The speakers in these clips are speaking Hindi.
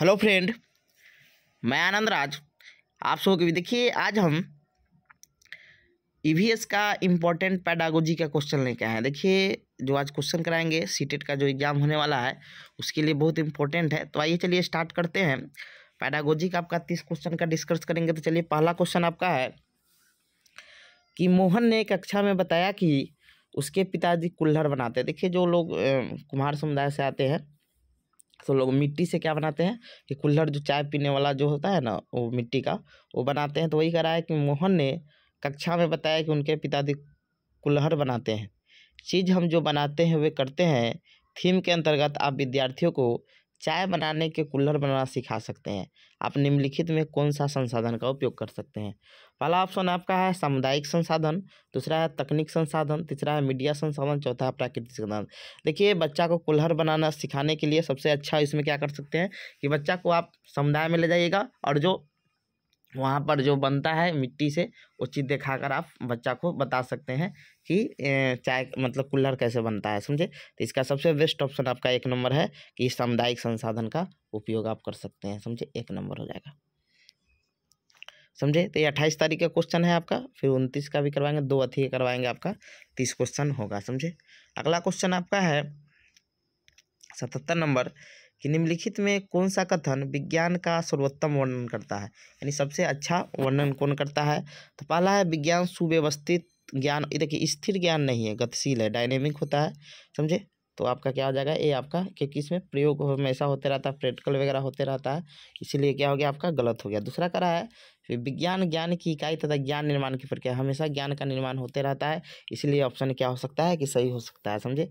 हेलो फ्रेंड मैं आनंद राज आप के भी देखिए आज हम ईवीएस e का इम्पोर्टेंट पैडागोजी का क्वेश्चन लेके आए हैं देखिए जो आज क्वेश्चन कराएंगे सीटेट e का जो एग्ज़ाम होने वाला है उसके लिए बहुत इंपॉर्टेंट है तो आइए चलिए स्टार्ट करते हैं पैडागोजी का आपका तीस क्वेश्चन का डिस्कस करेंगे तो चलिए पहला क्वेश्चन आपका है कि मोहन ने कक्षा में बताया कि उसके पिताजी कुल्हड़ बनाते देखिए जो लोग कुम्हार समुदाय से आते हैं तो लोग मिट्टी से क्या बनाते हैं कि कुल्हड़ जो चाय पीने वाला जो होता है ना वो मिट्टी का वो बनाते हैं तो वही कह रहा है कि मोहन ने कक्षा में बताया कि उनके पिताजी कुल्हड़ बनाते हैं चीज़ हम जो बनाते हैं वे करते हैं थीम के अंतर्गत आप विद्यार्थियों को चाय बनाने के कूलर बनाना सिखा सकते हैं आप निम्नलिखित में कौन सा संसाधन का उपयोग कर सकते हैं पहला ऑप्शन आपका है सामुदायिक संसाधन दूसरा है तकनीक संसाधन तीसरा है मीडिया संसाधन चौथा है प्राकृतिक संसाधन देखिए बच्चा को कुल्हर बनाना सिखाने के लिए सबसे अच्छा इसमें क्या कर सकते हैं कि बच्चा को आप समुदाय में ले जाइएगा और जो वहाँ पर जो बनता है मिट्टी से वो चीज़ दिखा कर आप बच्चा को बता सकते हैं कि चाय मतलब कूलर कैसे बनता है समझे तो इसका सबसे बेस्ट ऑप्शन आपका एक नंबर है कि सामुदायिक संसाधन का उपयोग आप कर सकते हैं समझे एक नंबर हो जाएगा समझे तो ये अट्ठाईस तारीख का क्वेश्चन है आपका फिर उनतीस का भी करवाएंगे दो अथी करवाएंगे आपका तीस क्वेश्चन होगा समझे अगला क्वेश्चन आपका है सतहत्तर नंबर कि निम्नलिखित में कौन सा कथन विज्ञान का सर्वोत्तम वर्णन करता है यानी सबसे अच्छा वर्णन कौन करता है तो पहला है विज्ञान सुव्यवस्थित ज्ञान देखिए स्थिर ज्ञान नहीं है गतिशील है डायनेमिक होता है समझे तो आपका क्या हो जाएगा ये आपका क्योंकि इसमें प्रयोग हमेशा होते रहता है प्रैक्टिकल वगैरह होते रहता है इसीलिए क्या हो गया आपका गलत हो गया दूसरा करा है विज्ञान ज्ञान की इकाई तथा ज्ञान निर्माण की प्रक्रिया हमेशा ज्ञान का निर्माण होते रहता है इसीलिए ऑप्शन क्या हो सकता है कि सही हो सकता है समझे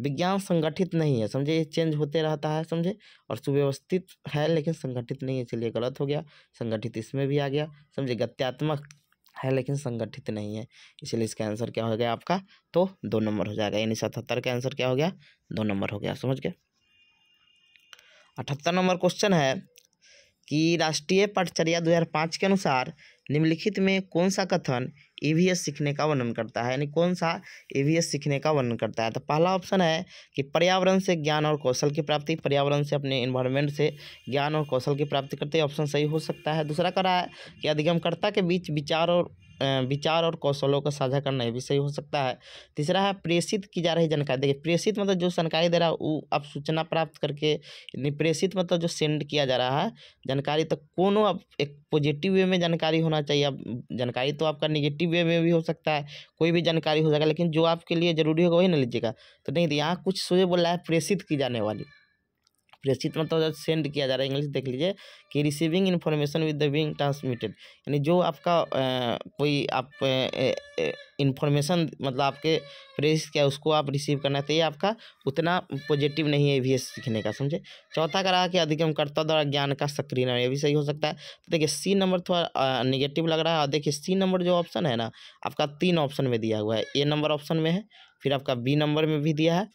विज्ञान संगठित नहीं है समझे ये चेंज होते रहता है समझे और सुव्यवस्थित है लेकिन संगठित नहीं है चलिए गलत हो गया संगठित इसमें भी आ गया समझे गत्यात्मक है लेकिन संगठित नहीं है इसलिए इसका आंसर क्या हो गया आपका तो दो नंबर हो जाएगा यानी सतहत्तर का आंसर क्या हो गया दो नंबर हो गया समझ गए अठहत्तर नंबर क्वेश्चन है कि राष्ट्रीय पाठचर्या पाँच के अनुसार निम्नलिखित में कौन सा कथन ई सीखने का वर्णन करता है यानी कौन सा ई सीखने का वर्णन करता है तो पहला ऑप्शन है कि पर्यावरण से ज्ञान और कौशल की प्राप्ति पर्यावरण से अपने इन्वायरमेंट से ज्ञान और कौशल की प्राप्ति करते ऑप्शन सही हो सकता है दूसरा कह रहा है कि अधिगमकर्ता के बीच विचार और विचार और कौशलों को साझा करना भी सही हो सकता है तीसरा है प्रेषित की जा रही जानकारी देखिए प्रेषित मतलब जो जानकारी दे रहा है वो आप सूचना प्राप्त करके प्रेषित मतलब जो सेंड किया जा रहा है जानकारी तो कोनो एक पॉजिटिव वे में जानकारी होना चाहिए अब जानकारी तो आपका निगेटिव वे में भी हो सकता है कोई भी जानकारी हो जाएगा लेकिन जो आपके लिए ज़रूरी होगा वही ना लीजिएगा तो नहीं तो यहाँ कुछ सोचे बोल रहा है प्रेषित की जाने वाली प्रेषित मतलब सेंड किया जा रहा है इंग्लिश देख लीजिए कि receiving information with the being transmitted यानी जो आपका आ, कोई आप इन्फॉर्मेशन मतलब आपके प्रेस किया उसको आप रिसीव करना चाहिए तो आपका उतना पॉजिटिव नहीं है ए सीखने का समझे चौथा का रहा कि अधिगमकर्ता द्वारा ज्ञान का सक्रिय ये भी सही हो सकता है तो देखिए सी नंबर थोड़ा निगेटिव लग रहा है और देखिए सी नंबर जो ऑप्शन है ना आपका तीन ऑप्शन में दिया हुआ है ए नंबर ऑप्शन में है फिर आपका बी नंबर में भी दिया है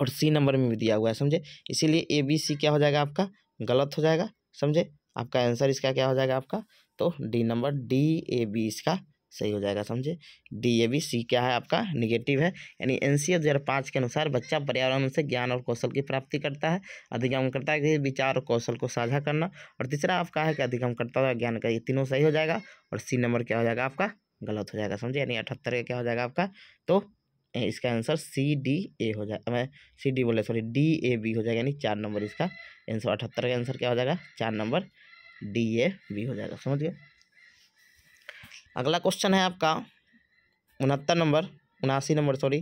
और सी नंबर में भी दिया हुआ है समझे इसीलिए ए बी सी क्या हो जाएगा आपका गलत हो जाएगा समझे आपका आंसर इसका क्या हो जाएगा आपका तो D number D A B इसका सही हो जाएगा समझे डी ए बी सी क्या है आपका निगेटिव है यानी एन सी एफ पाँच के अनुसार बच्चा पर्यावरण से ज्ञान और कौशल की प्राप्ति करता है अधिगम करता है विचार और कौशल को साझा करना और तीसरा आपका है कि अधिगम करता है ज्ञान का ये तीनों सही हो जाएगा और सी नंबर क्या हो जाएगा आपका गलत हो जाएगा समझे यानी अठहत्तर का क्या हो जाएगा आपका तो इसका आंसर सी डी ए हो जाएगा मैं सी डी बोले सॉरी डी ए बी हो जाएगा यानी चार नंबर इसका आंसर अठहत्तर का आंसर क्या हो जाएगा चार नंबर डी ए बी हो जाएगा समझ गए अगला क्वेश्चन है आपका उनहत्तर नंबर उनासी नंबर सॉरी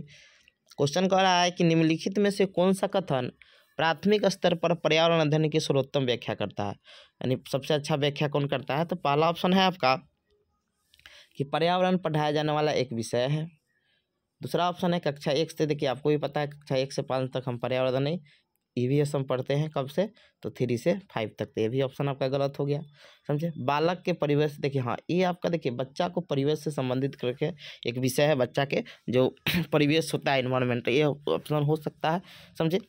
क्वेश्चन कह रहा है कि निम्नलिखित में से कौन सा कथन प्राथमिक स्तर पर पर्यावरण अध्ययन की सर्वोत्तम व्याख्या करता है यानी सबसे अच्छा व्याख्या कौन करता है तो पहला ऑप्शन है आपका कि पर्यावरण पढ़ाया जाने वाला एक विषय है दूसरा ऑप्शन है कक्षा एक से देखिए आपको भी पता है कक्षा एक से पाँच तक हम पर्यावरण ई वी e हम पढ़ते हैं कब से तो थ्री से फाइव तक तो ये भी ऑप्शन आपका गलत हो गया समझे बालक के परिवेश देखिए हाँ ये आपका देखिए बच्चा को परिवेश से संबंधित करके एक विषय है बच्चा के जो परिवेश होता है इन्वायरमेंट ये ऑप्शन हो सकता है समझे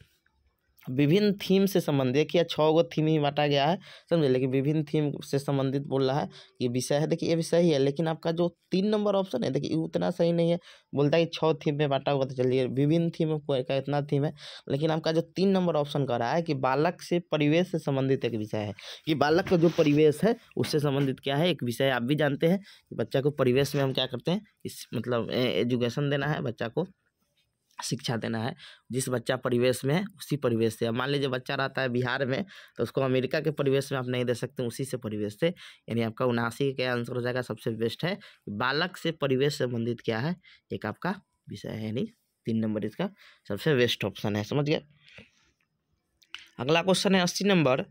विभिन्न थीम से संबंधित देखिए छः गो थीम ही बांटा गया है समझे लेकिन विभिन्न थीम से संबंधित बोल रहा है ये विषय है देखिए ये भी सही है लेकिन आपका जो तीन नंबर ऑप्शन है देखिए उतना सही नहीं है बोलता है कि छः थीम में बांटा हुआ तो चलिए विभिन्न थीम का इतना थीम है लेकिन आपका जो तीन नंबर ऑप्शन कर रहा है कि बालक से परिवेश से संबंधित एक विषय है कि बालक का जो परिवेश है उससे संबंधित क्या है एक विषय आप भी जानते हैं कि बच्चा को परिवेश में हम क्या करते हैं इस मतलब एजुकेशन देना है बच्चा को शिक्षा देना है जिस बच्चा परिवेश में उसी परिवेश से मान लीजिए बच्चा रहता है बिहार में तो उसको अमेरिका के परिवेश में आप नहीं दे सकते उसी से परिवेश से यानी आपका उनासी का आंसर हो जाएगा सबसे बेस्ट है बालक से परिवेश संबंधित क्या है एक आपका विषय है यानी तीन नंबर इसका सबसे बेस्ट ऑप्शन है समझ गए अगला क्वेश्चन है अस्सी नंबर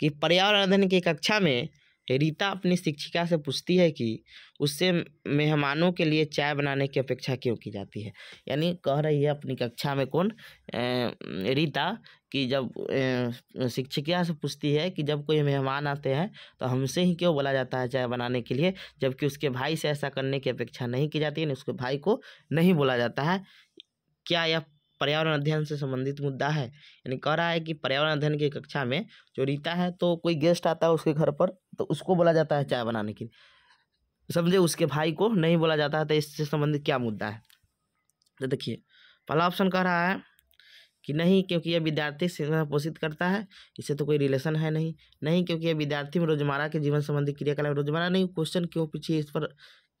कि पर्यावरण अध्ययन की कक्षा में रीता अपनी शिक्षिका से पूछती है कि उससे मेहमानों के लिए चाय बनाने की अपेक्षा क्यों की जाती है यानी कह रही है अपनी कक्षा में कौन रीता कि जब शिक्षिका से पूछती है कि जब कोई मेहमान आते हैं तो हमसे ही क्यों बोला जाता है चाय बनाने के लिए जबकि उसके भाई से ऐसा करने की अपेक्षा नहीं की जाती है उसके भाई को नहीं बोला जाता है क्या यह पर्यावरण अध्ययन से संबंधित मुद्दा है यानी कह रहा है कि पर्यावरण अध्ययन की कक्षा में जो रीता है तो कोई गेस्ट आता है उसके घर पर तो उसको बोला जाता है चाय बनाने के लिए समझे उसके भाई को नहीं बोला जाता है तो इससे संबंधित क्या मुद्दा है तो देखिए पहला ऑप्शन कह रहा है कि नहीं क्योंकि यह विद्यार्थी शिक्षा पोषित करता है इससे तो कोई रिलेशन है नहीं नहीं क्योंकि यह विद्यार्थी में रोजमर्रा के जीवन संबंधी क्रियाकलाप रोजमर्रा नहीं क्वेश्चन क्यों पीछे इस पर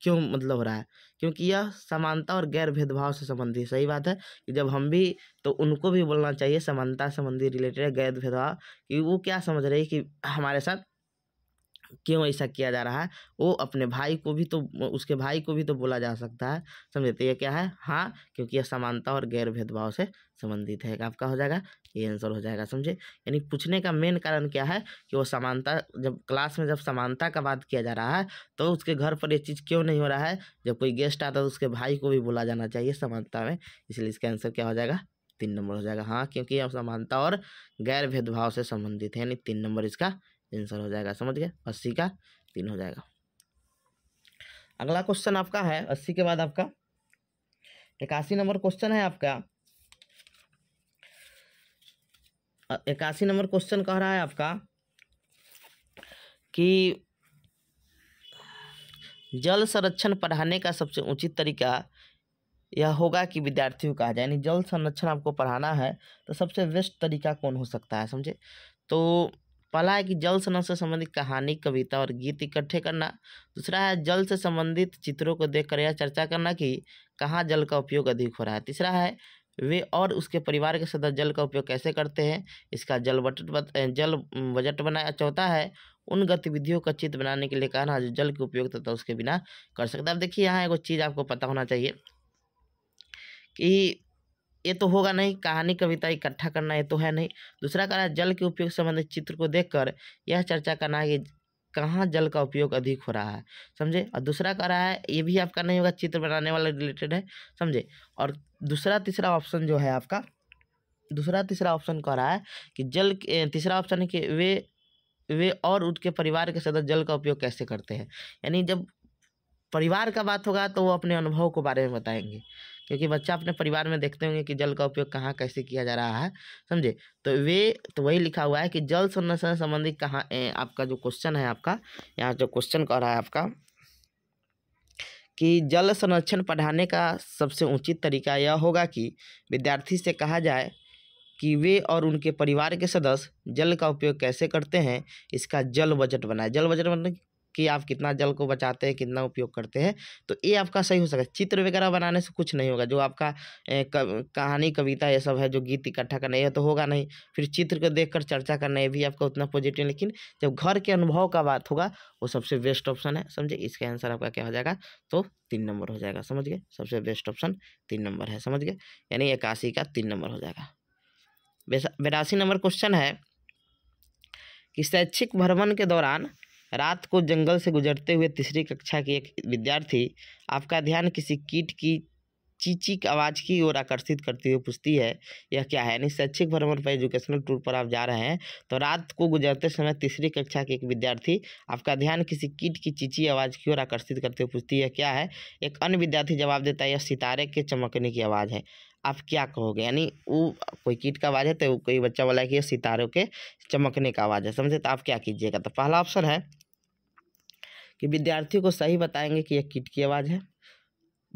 क्यों मतलब हो रहा है क्योंकि यह समानता और गैर भेदभाव से संबंधित सही बात है कि जब हम भी तो उनको भी बोलना चाहिए समानता संबंधी रिलेटेड गैर भेदभाव कि वो क्या समझ रही कि हमारे साथ क्यों ऐसा किया जा रहा है वो अपने भाई को भी तो उसके भाई को भी तो बोला जा सकता है समझे तो यह क्या है हाँ क्योंकि यह समानता और गैर भेदभाव से संबंधित है आपका हो जाएगा ये आंसर हो जाएगा समझे यानी पूछने का मेन कारण क्या है कि वो समानता जब क्लास में जब समानता का बात किया जा रहा है तो उसके घर पर ये चीज़ क्यों नहीं हो रहा है जब कोई गेस्ट आता है तो उसके भाई को भी बोला जाना चाहिए समानता में इसलिए इसका आंसर क्या हो जाएगा तीन नंबर हो जाएगा हाँ क्योंकि असमानता समानता और गैर भेदभाव से संबंधित है यानी तीन नंबर इसका आंसर हो जाएगा समझ गए अस्सी का तीन हो जाएगा अगला क्वेश्चन आपका है अस्सी के बाद आपका इक्यासी नंबर क्वेश्चन है आपका इक्यासी नंबर क्वेश्चन कह रहा है आपका कि जल संरक्षण पढ़ाने का सबसे उचित तरीका यह होगा कि विद्यार्थियों का यानी जल संरक्षण आपको पढ़ाना है तो सबसे बेस्ट तरीका कौन हो सकता है समझे तो पहला है कि जल संरक्षण से संबंधित कहानी कविता और गीत इकट्ठे करना दूसरा है जल से संबंधित चित्रों को देखकर यह चर्चा करना कि कहाँ जल का उपयोग अधिक हो रहा है तीसरा है वे और उसके परिवार के सदस्य जल का उपयोग कैसे करते हैं इसका जल बजट जल बजट बनाया चौथा है उन गतिविधियों का चित्र बनाने के लिए कहना जो जल के उपयोग तथा उसके बिना कर सकता है अब देखिए यहाँ एगो चीज़ आपको पता होना चाहिए कि ये तो होगा नहीं कहानी कविता इकट्ठा करना ये तो है नहीं दूसरा कारण जल के उपयोग संबंधित चित्र को देखकर यह चर्चा करना है कि कहाँ जल का उपयोग अधिक हो रहा है समझे और दूसरा कह रहा है ये भी आपका नहीं होगा चित्र बनाने वाला रिलेटेड है समझे और दूसरा तीसरा ऑप्शन जो है आपका दूसरा तीसरा ऑप्शन कह रहा है कि जल तीसरा ऑप्शन है कि वे वे और उनके परिवार के सदस्य जल का उपयोग कैसे करते हैं यानी जब परिवार का बात होगा तो वो अपने अनुभव को बारे में बताएंगे क्योंकि बच्चा अपने परिवार में देखते होंगे कि जल का उपयोग कहाँ कैसे किया जा रहा है समझे तो वे तो वही लिखा हुआ है कि जल संरक्षण संबंधी कहाँ आपका जो क्वेश्चन है आपका यहाँ जो क्वेश्चन कह रहा है आपका कि जल संरक्षण पढ़ाने का सबसे उचित तरीका यह होगा कि विद्यार्थी से कहा जाए कि वे और उनके परिवार के सदस्य जल का उपयोग कैसे करते हैं इसका जल बजट बनाए जल बजट बनाए मतलब कि आप कितना जल को बचाते हैं कितना उपयोग करते हैं तो ये आपका सही हो सकता है चित्र वगैरह बनाने से कुछ नहीं होगा जो आपका कहानी कविता ये सब है जो गीत इकट्ठा करना यह तो होगा नहीं फिर चित्र को देख कर चर्चा करना भी आपका उतना पॉजिटिव लेकिन जब घर के अनुभव का बात होगा वो सबसे बेस्ट ऑप्शन है समझे इसका आंसर आपका क्या हो जाएगा तो तीन नंबर हो जाएगा समझ गए सबसे बेस्ट ऑप्शन तीन नंबर है समझ गए यानी इक्यासी का तीन नंबर हो जाएगा बेरासी नंबर क्वेश्चन है कि शैक्षिक भ्रमण के दौरान रात को जंगल से गुजरते हुए तीसरी कक्षा की एक विद्यार्थी आपका ध्यान किसी कीट की चीचिक आवाज़ की ओर आकर्षित करती हुई पूछती है यह क्या है यानी शैक्षिक भ्रमण पर एजुकेशनल टूर पर आप जा रहे हैं तो रात को गुजरते समय तीसरी कक्षा के एक विद्यार्थी आपका ध्यान किसी कीट की चीची आवाज़ की ओर आकर्षित करते हुए पूछती है क्या है एक अन्य विद्यार्थी जवाब देता है यह सितारे के चमकने की आवाज़ है आप क्या कहोगे यानी वो कोई कीट का आवाज़ है तो कोई बच्चा बोला कि यह सितारों के चमकने का आवाज़ है समझे तो आप क्या कीजिएगा तो पहला ऑप्शन है कि विद्यार्थियों को सही बताएंगे कि यह किट की आवाज़ है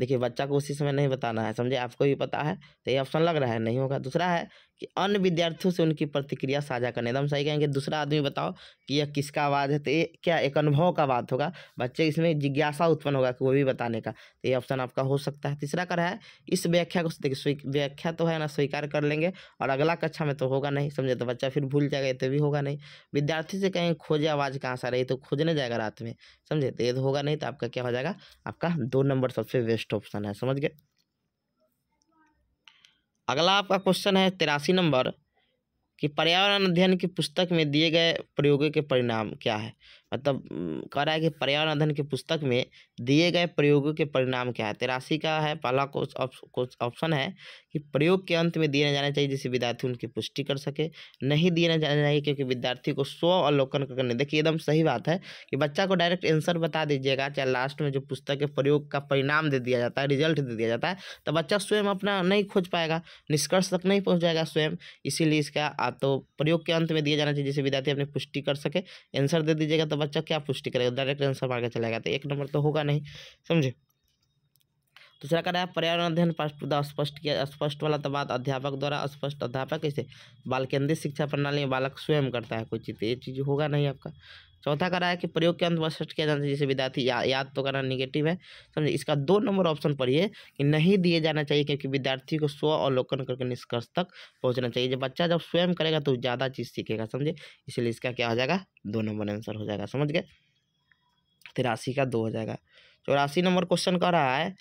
देखिए बच्चा को उसी समय नहीं बताना है समझे आपको भी पता है तो ये ऑप्शन लग रहा है नहीं होगा दूसरा है कि अन्य विद्यार्थियों से उनकी प्रतिक्रिया साझा करने एकदम तो सही कहेंगे दूसरा आदमी बताओ कि यह किसका आवाज़ है तो ये क्या एक अनुभव का बात होगा बच्चे इसमें जिज्ञासा उत्पन्न होगा कि वो भी बताने का तो ये ऑप्शन आपका हो सकता है तीसरा कर है इस व्याख्या को देखिए व्याख्या तो है ना स्वीकार कर लेंगे और अगला कक्षा में तो होगा नहीं समझे तो बच्चा फिर भूल जाएगा तो भी होगा नहीं विद्यार्थी से कहेंगे खोजे आवाज़ कहाँ से रही तो खोजने जाएगा रात में समझे तो ये तो होगा नहीं तो आपका क्या हो जाएगा आपका दो नंबर सबसे बेस्ट ऑप्शन है समझ गए अगला आपका क्वेश्चन है तिरासी नंबर कि पर्यावरण अध्ययन की पुस्तक में दिए गए प्रयोगों के परिणाम क्या है मतलब कह रहा है कि पर्यावरण अध्ययन के पुस्तक में दिए गए प्रयोगों के परिणाम क्या है तिरासी तो का है पहला कुछ ऑप्शन है कि प्रयोग के अंत में दिए जाना चाहिए जिससे विद्यार्थी उनकी पुष्टि कर सके नहीं दिए जाना चाहिए क्योंकि विद्यार्थी को स्व अवलोकन करने देखिए एकदम सही बात है कि बच्चा को डायरेक्ट आंसर बता दीजिएगा चाहे लास्ट में जो पुस्तक के प्रयोग का परिणाम दे दिया जाता है रिजल्ट दे दिया जाता है तो बच्चा स्वयं अपना नहीं खोज पाएगा निष्कर्ष तक नहीं पहुँच जाएगा स्वयं इसीलिए इसका तो प्रयोग के अंत में दिया जाना चाहिए जिससे विद्यार्थी अपनी पुष्टि कर सके आंसर दे दीजिएगा तो तो बच्चा क्या पुष्टि करेगा डायरेक्ट आंसर मार के गया तो एक नंबर तो होगा नहीं समझे दूसरा कह रहा है पर्यावरण अध्ययन स्पष्ट किया स्पष्ट वाला तो बात अध्यापक द्वारा स्पष्ट अध्यापक कैसे बाल केंद्रीय शिक्षा प्रणाली में बालक स्वयं करता है कोई चीज ये चीज़ होगा नहीं आपका चौथा कह रहा है कि प्रयोग के अंत में स्पष्ट किया जाना चाहिए जैसे विद्यार्थी या, याद तो करना निगेटिव है समझे इसका दो नंबर ऑप्शन पढ़िए कि नहीं दिए जाना चाहिए क्योंकि विद्यार्थी को स्व अवलोकन करके निष्कर्ष तक पहुँचना चाहिए जब बच्चा जब स्वयं करेगा तो ज़्यादा चीज़ सीखेगा समझे इसलिए इसका क्या हो जाएगा दो नंबर आंसर हो जाएगा समझ गए तिरासी का दो हो जाएगा चौरासी नंबर क्वेश्चन कह रहा है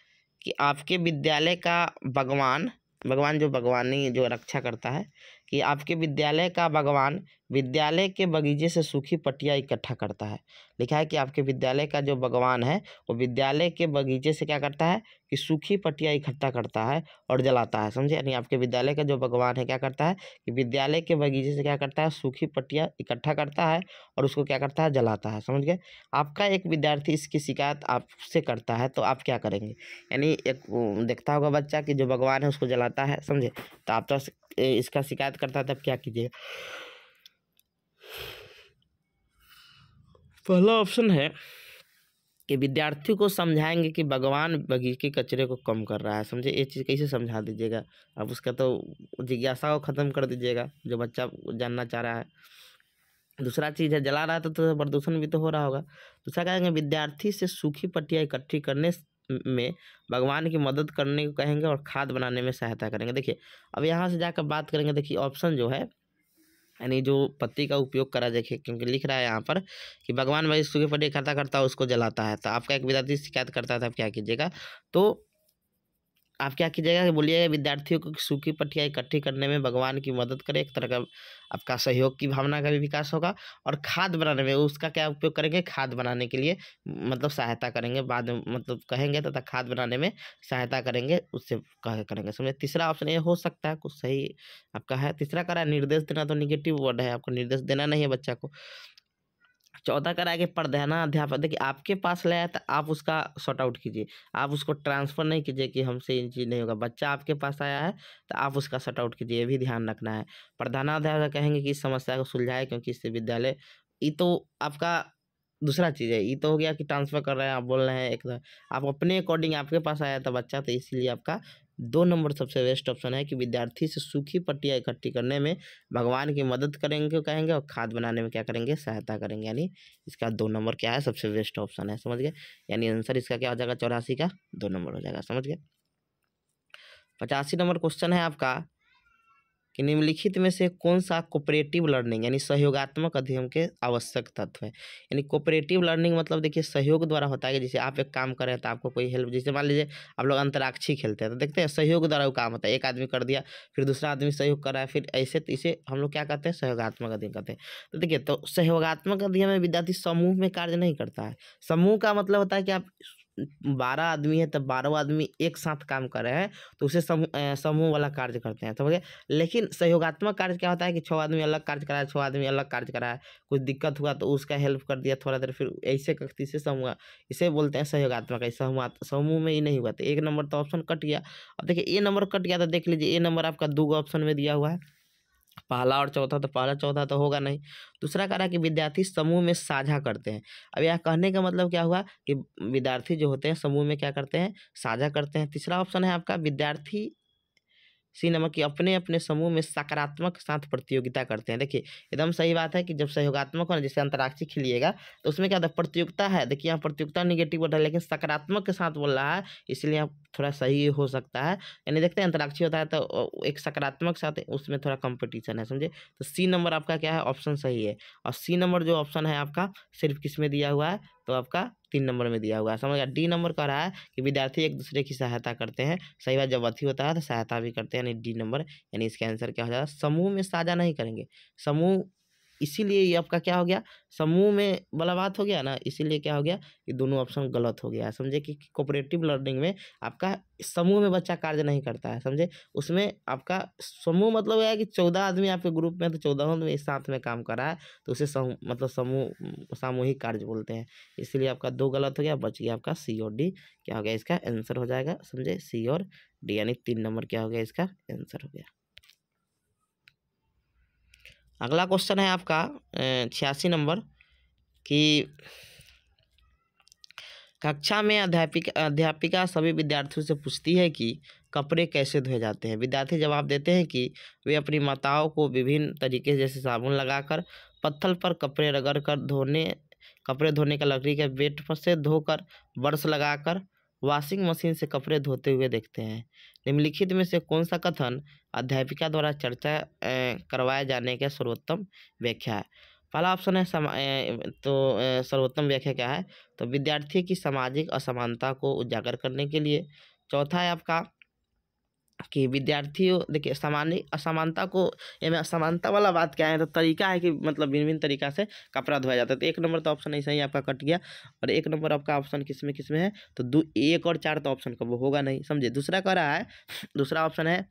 कि आपके विद्यालय का भगवान भगवान जो भगवानी जो रक्षा करता है कि आपके विद्यालय का बागवान विद्यालय के बगीचे से सूखी पट्टियाँ इकट्ठा करता है लिखा है कि आपके विद्यालय का जो बागवान है वो विद्यालय के बगीचे से क्या करता है कि सूखी पट्टियाँ इकट्ठा करता है और जलाता है समझे यानी आपके विद्यालय का जो बागवान है क्या करता है कि विद्यालय के बगीचे से क्या करता है सूखी पट्टियाँ इकट्ठा करता है और उसको क्या करता है जलाता है समझ गए आपका एक विद्यार्थी इसकी शिकायत आपसे करता है तो आप क्या करेंगे यानी एक देखता होगा बच्चा कि जो भगवान है उसको जलाता है समझे तो आप तो इसका शिकायत करता है तब क्या कीजिएगा पहला ऑप्शन है कि विद्यार्थी को समझाएंगे कि भगवान बगीचे कचरे को कम कर रहा है समझे ये चीज़ कैसे समझा दीजिएगा अब उसका तो जिज्ञासा को ख़त्म कर दीजिएगा जो बच्चा जानना चाह रहा है दूसरा चीज़ है जला रहा है तो, तो प्रदूषण भी तो हो रहा होगा दूसरा कहेंगे विद्यार्थी से सूखी पट्टियाँ इकट्ठी करने में भगवान की मदद करने को कहेंगे और खाद बनाने में सहायता करेंगे देखिए अब यहाँ से जाकर बात करेंगे देखिए ऑप्शन जो है यानी जो पत्ती का उपयोग करा देखिए क्योंकि लिख रहा है यहाँ पर कि भगवान भाई सूखे पर इकट्ठा करता है उसको जलाता है तो आपका एक विद्यार्थी शिकायत करता था आप क्या कीजिएगा तो आप क्या कीजिएगा बोलिएगा विद्यार्थियों को सूखी पट्टियाँ इकट्ठी करने में भगवान की मदद करें एक तरह का आपका सहयोग की भावना का भी विकास होगा और खाद बनाने में उसका क्या उपयोग करेंगे खाद बनाने के लिए मतलब सहायता करेंगे बाद में मतलब कहेंगे तथा खाद बनाने में सहायता करेंगे उससे कह करेंगे समझे तीसरा ऑप्शन ये हो सकता है कुछ सही आपका है तीसरा करा निर्देश देना तो निगेटिव वर्ड है आपको निर्देश देना नहीं है बच्चा को चौदह करा के प्रधाना अध्यापक देखिए आपके पास लाया तो आप उसका शॉर्ट आउट कीजिए आप उसको ट्रांसफ़र नहीं कीजिए कि हमसे इन चीज़ नहीं होगा बच्चा आपके पास आया है तो आप उसका शॉर्ट आउट कीजिए ये भी ध्यान रखना है प्रधानाध्यापक कहेंगे कि इस समस्या को सुलझाए क्योंकि इससे विद्यालय ये तो आपका दूसरा चीज़ है ये तो हो गया कि ट्रांसफ़र कर रहे हैं आप बोल रहे हैं एक तो आप अपने अकॉर्डिंग आपके पास आया था बच्चा तो इसीलिए आपका दो नंबर सबसे बेस्ट ऑप्शन है कि विद्यार्थी से सूखी पट्टियाँ इकट्ठी करने में भगवान की मदद करेंगे कहेंगे और खाद बनाने में क्या करेंगे सहायता करेंगे यानी इसका दो नंबर क्या है सबसे बेस्ट ऑप्शन है समझ गए यानी आंसर इसका क्या हो जाएगा चौरासी का दो नंबर हो जाएगा समझ गए पचासी नंबर क्वेश्चन है आपका कि निम्नलिखित में से कौन सा कोपरेटिव लर्निंग यानी सहयोगात्मक अध्ययन के आवश्यक तत्व है यानी कोपरेटिव लर्निंग मतलब देखिए सहयोग द्वारा होता है कि जैसे आप एक काम कर रहे हैं तो आपको कोई हेल्प जैसे मान लीजिए आप लोग अंतराक्षी खेलते हैं तो देखते हैं सहयोग द्वारा वो काम होता है एक आदमी कर दिया फिर दूसरा आदमी सहयोग कर रहा है फिर ऐसे तो इसे हम लोग क्या कहते हैं सहयोगात्मक अध्ययन कहते हैं तो देखिए तो सहयोगात्मक अध्ययन में विद्यार्थी समूह में कार्य नहीं करता है समूह का मतलब होता है कि आप बारह आदमी है तब बारह आदमी एक साथ काम कर रहे हैं तो उसे समूह समूह वाला कार्य करते हैं समझे तो लेकिन सहयोगात्मक कार्य क्या होता है कि छः आदमी अलग कार्य है छः आदमी अलग कार्य है कुछ दिक्कत हुआ तो उसका हेल्प कर दिया थोड़ा देर फिर ऐसे कख्ती से समूह इसे बोलते हैं सहयोगात्मक समूह समूह में ही नहीं हुआ तो एक नंबर तो ऑप्शन कट गया अब देखिए ए नंबर कट गया तो देख लीजिए ए नंबर आपका दो ऑप्शन में दिया हुआ है पहला और चौथा तो पहला चौथा तो होगा नहीं दूसरा कह रहा है कि विद्यार्थी समूह में साझा करते हैं अब यह कहने का मतलब क्या हुआ कि विद्यार्थी जो होते हैं समूह में क्या करते हैं साझा करते हैं तीसरा ऑप्शन है आपका विद्यार्थी सी नमक की अपने अपने समूह में सकारात्मक के साथ प्रतियोगिता करते हैं देखिए एकदम सही बात है कि जब सहयोगात्मक होना जैसे अंतर्राक्षी खेलिएगा तो उसमें क्या होता है प्रतियोगिता है देखिए यहाँ प्रतियोगिता निगेटिव बोल रहा है लेकिन सकारात्मक के साथ बोल रहा है इसलिए यहाँ थोड़ा सही हो सकता है यानी देखते हैं अंतराक्षी होता है तो एक सकारात्मक साथ उसमें थोड़ा कॉम्पिटिशन है समझे तो सी नंबर आपका क्या है ऑप्शन सही है और सी नंबर जो ऑप्शन है आपका सिर्फ किस में दिया हुआ है तो आपका तीन नंबर में दिया हुआ है समझ गया डी नंबर कह रहा है कि विद्यार्थी एक दूसरे की सहायता करते हैं सही बात जब अथी होता है तो सहायता भी करते हैं यानी डी नंबर यानी इसका आंसर क्या हो जाएगा समूह में साझा नहीं करेंगे समूह इसीलिए ये आपका क्या हो गया समूह में वाला बात हो गया ना इसीलिए क्या हो गया कि दोनों ऑप्शन गलत हो गया समझे कि कोऑपरेटिव लर्निंग में आपका समूह में बच्चा कार्य नहीं करता है समझे उसमें आपका समूह मतलब है कि चौदह आदमी आपके ग्रुप में तो चौदह में साथ में काम कर रहा है तो उसे समूह मतलब समूह सामूहिक कार्य बोलते हैं इसीलिए आपका दो गलत हो गया बच गया आपका सी और डी क्या हो गया इसका आंसर हो जाएगा समझे सी और डी यानी तीन नंबर क्या हो गया इसका आंसर हो गया अगला क्वेश्चन है आपका छियासी नंबर कि कक्षा में अध्यापिका अध्यापिका सभी विद्यार्थियों से पूछती है कि कपड़े कैसे धोए जाते हैं विद्यार्थी जवाब देते हैं कि वे अपनी माताओं को विभिन्न तरीके जैसे साबुन लगाकर पत्थर पर कपड़े रगड़ कर धोने कपड़े धोने का लकड़ी के बेट पर से धोकर ब्रश लगाकर वॉशिंग मशीन से कपड़े धोते हुए देखते हैं निम्नलिखित में से कौन सा कथन अध्यापिका द्वारा चर्चा करवाए जाने के सर्वोत्तम व्याख्या है पहला ऑप्शन है समा तो सर्वोत्तम व्याख्या क्या है तो विद्यार्थी की सामाजिक असमानता को उजागर करने के लिए चौथा है आपका कि विद्यार्थियों देखिए सामान्य असमानता को एवं असमानता वाला बात क्या है तो तरीका है कि मतलब भिन्न भिन्न तरीका से कपड़ा धोया जाता है तो एक नंबर तो ऑप्शन ऐसा ही आपका कट गया और एक नंबर आपका ऑप्शन किस में किस में है तो दो एक और चार तो ऑप्शन का वो होगा नहीं समझे दूसरा कह रहा है दूसरा ऑप्शन है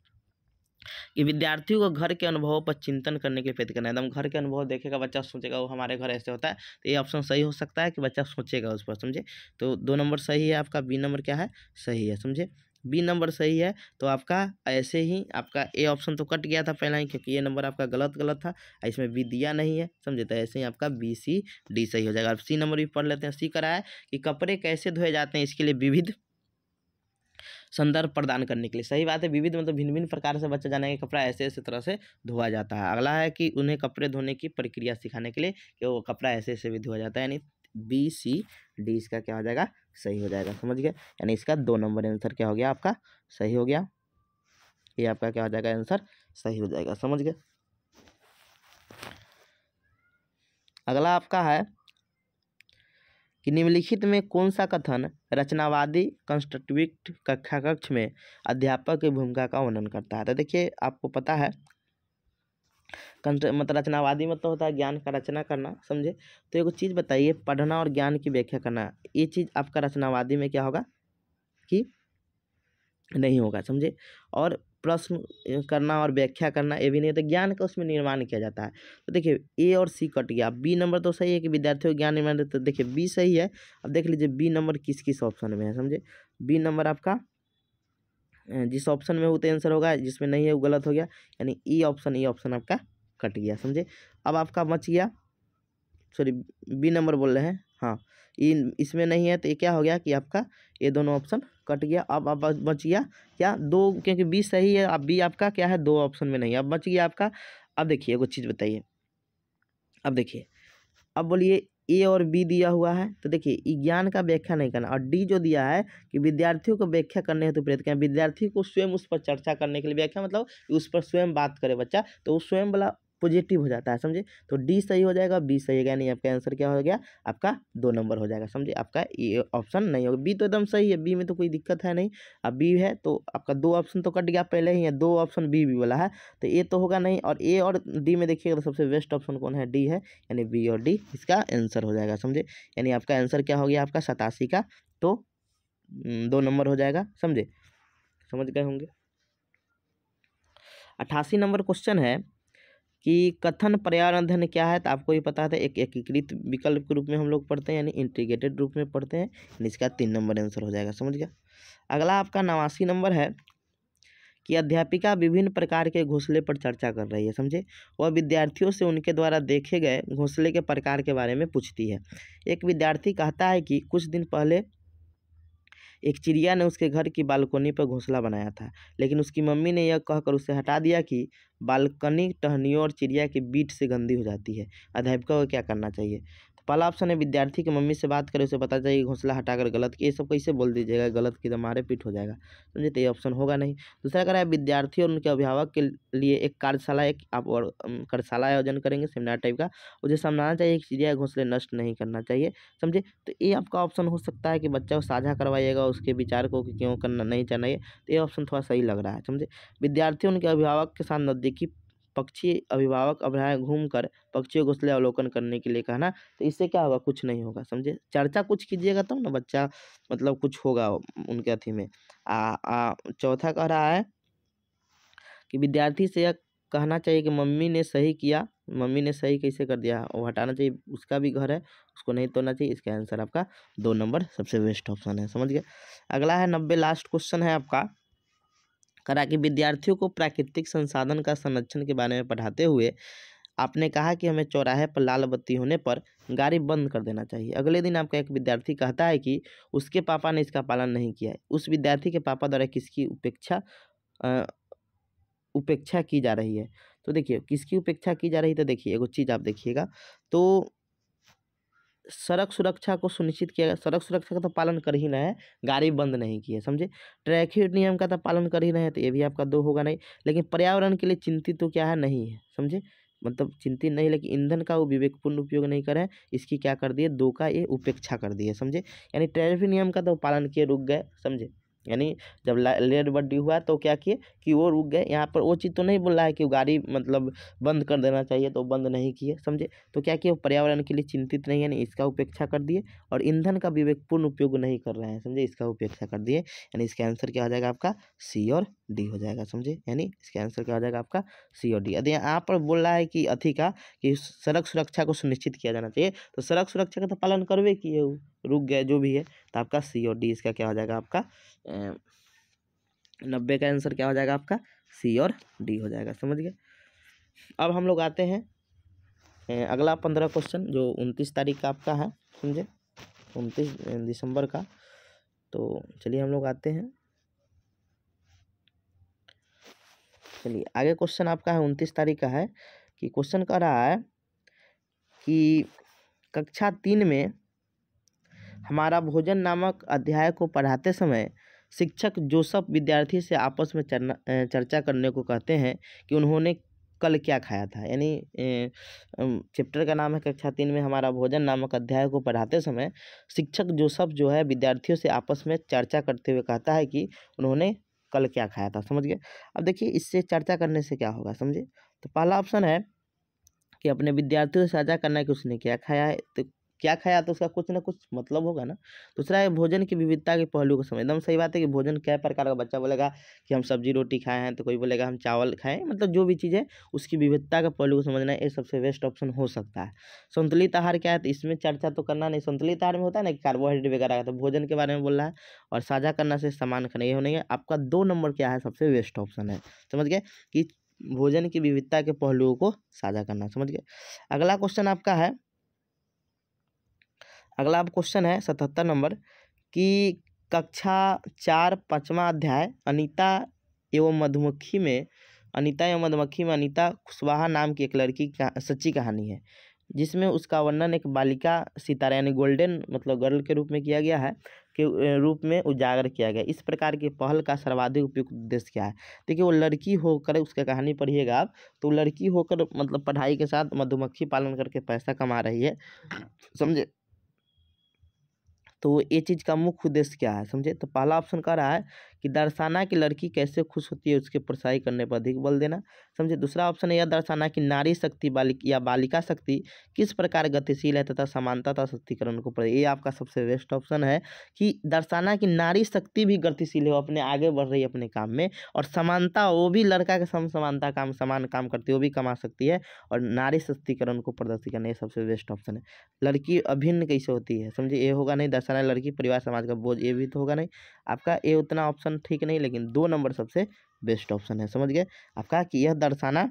कि विद्यार्थियों को घर के अनुभवों पर चिंतन करने के लिए प्रेरित करना एकदम घर के अनुभव देखेगा बच्चा सोचेगा वो हमारे घर ऐसे होता है तो ये ऑप्शन सही हो सकता है कि बच्चा सोचेगा उस पर समझे तो दो नंबर सही है आपका बी नंबर क्या है सही है समझे बी नंबर सही है तो आपका ऐसे ही आपका ए ऑप्शन तो कट गया था पहला ही क्योंकि ये नंबर आपका गलत गलत था इसमें बी दिया नहीं है समझे तो ऐसे ही आपका बी सी डी सही हो जाएगा आप सी नंबर भी पढ़ लेते हैं सी है कि कपड़े कैसे धोए जाते हैं इसके लिए विविध संदर्भ प्रदान करने के लिए सही बात है विविध मतलब भिन्न भिन्न प्रकार से बच्चा जाने के कपड़ा ऐसे ऐसे तरह से धोआ जाता है अगला है कि उन्हें कपड़े धोने की प्रक्रिया सिखाने के लिए कि वो कपड़ा ऐसे ऐसे भी धोया जाता है यानी बी सी डी इसका क्या हो जाएगा सही हो जाएगा समझ गया यानी इसका दो नंबर आंसर क्या हो गया आपका सही हो गया ये आपका क्या हो जाएगा आंसर सही हो जाएगा समझ गया अगला आपका है कि निम्नलिखित में कौन सा कथन रचनावादी कंस्ट्रक्टिविक्ट कक्षा कक्ष में अध्यापक की भूमिका का वर्णन करता है तो देखिए आपको पता है मतलब रचनावादी मतलब होता है ज्ञान का रचना करना समझे तो एक चीज़ बताइए पढ़ना और ज्ञान की व्याख्या करना ये चीज़ आपका रचनावादी में क्या होगा कि नहीं होगा समझे और प्रश्न करना और व्याख्या करना ये भी नहीं तो ज्ञान का उसमें निर्माण किया जाता है तो देखिए ए और सी कट गया बी नंबर तो सही है कि विद्यार्थियों को ज्ञान निर्माण तो देखिए बी सही है अब देख लीजिए बी नंबर किस किस ऑप्शन में है समझे बी नंबर आपका जिस ऑप्शन में होते तो आंसर होगा जिसमें नहीं है वो गलत हो गया यानी ई ऑप्शन ई ऑप्शन आपका कट गया समझे अब आपका बच गया सॉरी बी नंबर बोल रहे हैं हाँ इन इसमें नहीं है तो ये क्या हो गया कि आपका ये दोनों ऑप्शन कट गया अब आप बच गया क्या दो क्योंकि बी सही है अब बी आपका क्या है दो ऑप्शन में नहीं है अब बच गया आपका अब देखिए एक चीज़ बताइए अब देखिए अब बोलिए ए और बी दिया हुआ है तो देखिए ज्ञान का व्याख्या नहीं करना और डी जो दिया है कि विद्यार्थियों को व्याख्या करने हेतु प्रेरित करें विद्यार्थी को स्वयं उस पर चर्चा करने के लिए व्याख्या मतलब उस पर स्वयं बात करे बच्चा तो वो स्वयं वाला पॉजिटिव हो जाता है समझे तो डी सही हो जाएगा बी सही है यानी आपका आंसर क्या हो गया आपका दो नंबर हो जाएगा समझे आपका ये ऑप्शन नहीं होगा बी तो एकदम सही है बी में तो कोई दिक्कत है नहीं अब बी है तो आपका दो ऑप्शन तो कट गया पहले ही है दो ऑप्शन बी बी वाला है तो ए तो होगा नहीं और ए और डी में देखिएगा तो सबसे बेस्ट ऑप्शन कौन है डी है यानी बी और डी इसका आंसर हो जाएगा समझे यानी आपका आंसर क्या हो गया आपका सतासी का तो दो नंबर हो जाएगा समझे समझ गए होंगे अट्ठासी नंबर क्वेश्चन है कि कथन पर्यावरण क्या है तो आपको ये पता था तो एक एकीकृत विकल्प के रूप में हम लोग पढ़ते हैं यानी इंटीग्रेटेड रूप में पढ़ते हैं इसका तीन नंबर आंसर हो जाएगा समझ गया अगला आपका नवासी नंबर है कि अध्यापिका विभिन्न प्रकार के घोंसले पर चर्चा कर रही है समझे वह विद्यार्थियों से उनके द्वारा देखे गए घोंसले के प्रकार के बारे में पूछती है एक विद्यार्थी कहता है कि कुछ दिन पहले एक चिड़िया ने उसके घर की बालकोनी पर घोंसला बनाया था लेकिन उसकी मम्मी ने यह कहकर उसे हटा दिया कि बालकनी टहनियों और चिड़िया के बीट से गंदी हो जाती है अध्यापिका को क्या करना चाहिए पहला ऑप्शन है विद्यार्थी की मम्मी से बात करें उसे पता चाहिए घोसला हटाकर गलत की ये सब कैसे बोल दीजिएगा गलत की तो मारे पीट हो जाएगा समझे तो, तो ये ऑप्शन होगा नहीं दूसरा कह रहा है विद्यार्थी और उनके अभिभावक के लिए एक कार्यशाला एक आप और कार्यशाला आयोजन करेंगे सेमिनार टाइप का उसे समझाना चाहिए कि चिड़िया घोंसले नष्ट नहीं करना चाहिए समझे तो ये आपका ऑप्शन हो सकता है कि बच्चा को साझा करवाइएगा उसके विचार को कि क्यों करना नहीं चाहिए तो ये ऑप्शन थोड़ा सही लग रहा है समझे विद्यार्थी उनके अभिभावक के साथ नज़दीकी पक्षी अभिभावक अभ्याय घूम कर पक्षियों घोसले अवलोकन करने के लिए कहना तो इससे क्या होगा कुछ नहीं होगा समझे चर्चा कुछ कीजिएगा तब तो ना बच्चा मतलब कुछ होगा उनके अथी में आ, आ चौथा कह रहा है कि विद्यार्थी से यह कहना चाहिए कि मम्मी ने सही किया मम्मी ने सही कैसे कर दिया वो हटाना चाहिए उसका भी घर है उसको नहीं तोड़ना चाहिए इसका आंसर आपका दो नंबर सबसे बेस्ट ऑप्शन है समझ गए अगला है नब्बे लास्ट क्वेश्चन है आपका करा कि विद्यार्थियों को प्राकृतिक संसाधन का संरक्षण के बारे में पढ़ाते हुए आपने कहा कि हमें चौराहे पर लाल बत्ती होने पर गाड़ी बंद कर देना चाहिए अगले दिन आपका एक विद्यार्थी कहता है कि उसके पापा ने इसका पालन नहीं किया है उस विद्यार्थी के पापा द्वारा किसकी उपेक्षा उपेक्षा की जा रही है तो देखिए किसकी उपेक्षा की जा रही है तो देखिए एगो चीज़ आप देखिएगा तो सड़क सुरक्षा को सुनिश्चित किया सड़क सुरक्षा का तो पालन कर ही रहे है गाड़ी बंद नहीं की है समझे ट्रैफिक नियम का तो पालन कर ही रहे हैं तो ये भी आपका दो होगा नहीं लेकिन पर्यावरण के लिए चिंतित तो क्या है नहीं है समझे मतलब चिंतित नहीं लेकिन ईंधन का वो विवेकपूर्ण उपयोग नहीं करें इसकी क्या कर दिए दो का ये उपेक्षा कर दिए समझे यानी ट्रैफिक नियम का तो पालन किए रुक गए समझे यानी जब लेट बड्डी हुआ तो क्या किए कि वो रुक गए यहाँ पर वो चीज़ तो नहीं बोल रहा है कि गाड़ी मतलब बंद कर देना चाहिए तो बंद नहीं किए समझे तो क्या किए पर्यावरण के लिए चिंतित नहीं यानी इसका उपेक्षा कर दिए और ईंधन का विवेकपूर्ण उपयोग नहीं कर रहे हैं समझे इसका उपेक्षा कर दिए यानी इसका आंसर क्या हो जाएगा आपका सी और डी हो जाएगा समझे यानी इसका आंसर क्या हो जाएगा आपका सी और डी यदि यहाँ पर बोल रहा है कि अथी का कि सड़क सुरक्षा को सुनिश्चित किया जाना चाहिए तो सड़क सुरक्षा का तो पालन करवे किए रुक गए जो भी है तो आपका सी और डी इसका क्या हो जाएगा आपका नब्बे का आंसर क्या हो जाएगा आपका सी और डी हो जाएगा समझ गए अब हम लोग आते हैं अगला पंद्रह क्वेश्चन जो उनतीस तारीख का आपका है समझे उनतीस दिसंबर का तो चलिए हम लोग आते हैं चलिए आगे क्वेश्चन आपका है उनतीस तारीख का है कि क्वेश्चन कह रहा है कि कक्षा तीन में हमारा भोजन नामक अध्याय को पढ़ाते समय शिक्षक जोसफ विद्यार्थी से आपस में चरना चर्चा करने को कहते हैं कि उन्होंने कल क्या खाया था यानी चैप्टर का नाम है कक्षा तीन में हमारा भोजन नामक अध्याय को पढ़ाते समय शिक्षक जोसफ जो है विद्यार्थियों से आपस में चर्चा करते हुए कहता है कि उन्होंने कल क्या खाया था समझ गए अब देखिए इससे चर्चा करने से क्या होगा समझे तो पहला ऑप्शन है कि अपने विद्यार्थियों से साझा करना कि उसने क्या खाया है तो क्या खाया तो उसका कुछ ना कुछ मतलब होगा ना दूसरा तो है भोजन की विविधता के पहलू को समझ एकदम सही बात है कि भोजन क्या प्रकार का बच्चा बोलेगा कि हम सब्जी रोटी खाए हैं तो कोई बोलेगा हम चावल खाएँ मतलब जो भी चीज़ है उसकी विविधता का पहलू को समझना ये सबसे बेस्ट ऑप्शन हो सकता है संतुलित आहार क्या है तो इसमें चर्चा तो करना नहीं संतुलित आहार में होता है ना कार्बोहाइड्रेट वगैरह का तो भोजन के बारे में बोल रहा है और साझा करना से सामान खाना ये होने आपका दो नंबर क्या है सबसे बेस्ट ऑप्शन है समझ गए कि भोजन की विविधता के पहलुओं को साझा करना समझ गए अगला क्वेश्चन आपका है अगला अब क्वेश्चन है सतहत्तर नंबर कि कक्षा चार पाँचवा अध्याय अनीता एवं मधुमक्खी में अनीता एवं मधुमक्खी में अनीता कुशवाहा नाम की एक लड़की का सच्ची कहानी है जिसमें उसका वर्णन एक बालिका सितारा यानी गोल्डन मतलब गर्ल के रूप में किया गया है के रूप में उजागर किया गया इस प्रकार के पहल का सर्वाधिक उपयुक्त उद्देश्य क्या है देखिए वो लड़की होकर उसका कहानी पढ़िएगा आप तो लड़की होकर मतलब पढ़ाई के साथ मधुमक्खी पालन करके पैसा कमा रही है समझे तो ये चीज़ का मुख्य उद्देश्य क्या है समझे तो पहला ऑप्शन कह रहा है कि दर्शाना कि लड़की कैसे खुश होती है उसके प्रोत्साहित करने पर अधिक बल देना समझे दूसरा ऑप्शन है यह दर्शाना कि नारी शक्ति बालिक या बालिका शक्ति किस प्रकार गतिशील है तथा समानता तथा सशक्तिकरण को पर ये आपका सबसे बेस्ट ऑप्शन है कि दर्शाना कि नारी शक्ति भी गतिशील है अपने आगे बढ़ रही है अपने काम में और समानता वो भी लड़का के सम समानता काम समान काम करती है वो भी कमा सकती है और नारी सशक्तिकरण को प्रदर्शित करना ये सबसे बेस्ट ऑप्शन है लड़की अभिन्न कैसे होती है समझे ये होगा नहीं दर्शाना लड़की परिवार समाज का बोझ ये भी तो होगा नहीं आपका ये उतना ऑप्शन ऑप्शन ठीक नहीं लेकिन दो नंबर सबसे बेस्ट ऑप्शन है समझ गए आप कहा कि यह दर्शाना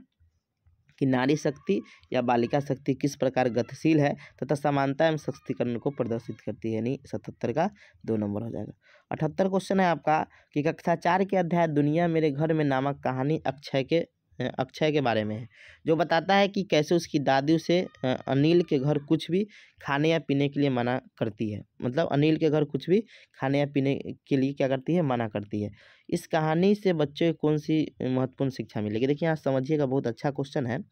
कि नारी शक्ति या बालिका शक्ति किस प्रकार गतिशील है तथा समानता एवं सशक्तिकरण को प्रदर्शित करती है यानी सतहत्तर का दो नंबर हो जाएगा अठहत्तर क्वेश्चन है आपका कि कक्षा चार के अध्याय दुनिया मेरे घर में नामक कहानी अक्षय के अक्षय के बारे में है जो बताता है कि कैसे उसकी दादी उसे अनिल के घर कुछ भी खाने या पीने के लिए मना करती है मतलब अनिल के घर कुछ भी खाने या पीने के लिए क्या करती है मना करती है इस कहानी से बच्चों को कौन सी महत्वपूर्ण शिक्षा मिलेगी देखिए यहाँ समझिएगा बहुत अच्छा क्वेश्चन है